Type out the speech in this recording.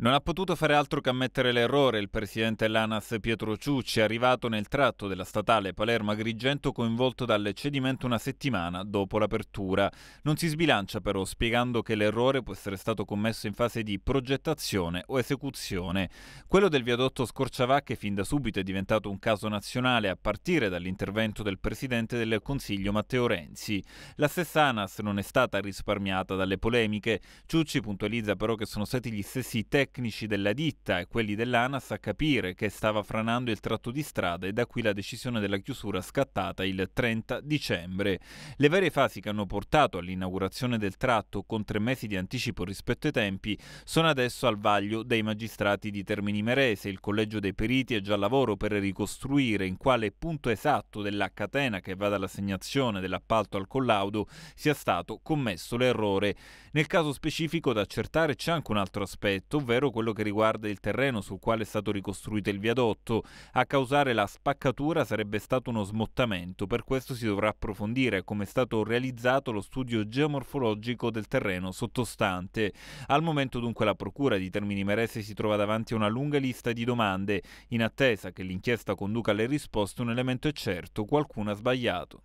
Non ha potuto fare altro che ammettere l'errore il presidente Lanas Pietro Ciucci, arrivato nel tratto della statale Palermo-Agrigento coinvolto dal cedimento una settimana dopo l'apertura. Non si sbilancia però, spiegando che l'errore può essere stato commesso in fase di progettazione o esecuzione. Quello del viadotto Scorciavacche fin da subito è diventato un caso nazionale a partire dall'intervento del presidente del Consiglio Matteo Renzi. La stessa Anas non è stata risparmiata dalle polemiche. Ciucci puntualizza però che sono stati gli stessi tecnici tecnici della ditta e quelli dell'ANAS a capire che stava franando il tratto di strada e da qui la decisione della chiusura scattata il 30 dicembre. Le varie fasi che hanno portato all'inaugurazione del tratto con tre mesi di anticipo rispetto ai tempi sono adesso al vaglio dei magistrati di Termini Merese. Il Collegio dei Periti è già al lavoro per ricostruire in quale punto esatto della catena che va dall'assegnazione dell'appalto al collaudo sia stato commesso l'errore. Nel caso specifico da accertare c'è anche un altro aspetto, ovvero ovvero quello che riguarda il terreno sul quale è stato ricostruito il viadotto. A causare la spaccatura sarebbe stato uno smottamento, per questo si dovrà approfondire come è stato realizzato lo studio geomorfologico del terreno sottostante. Al momento dunque la Procura di Termini Merese si trova davanti a una lunga lista di domande, in attesa che l'inchiesta conduca alle risposte un elemento è certo, qualcuno ha sbagliato.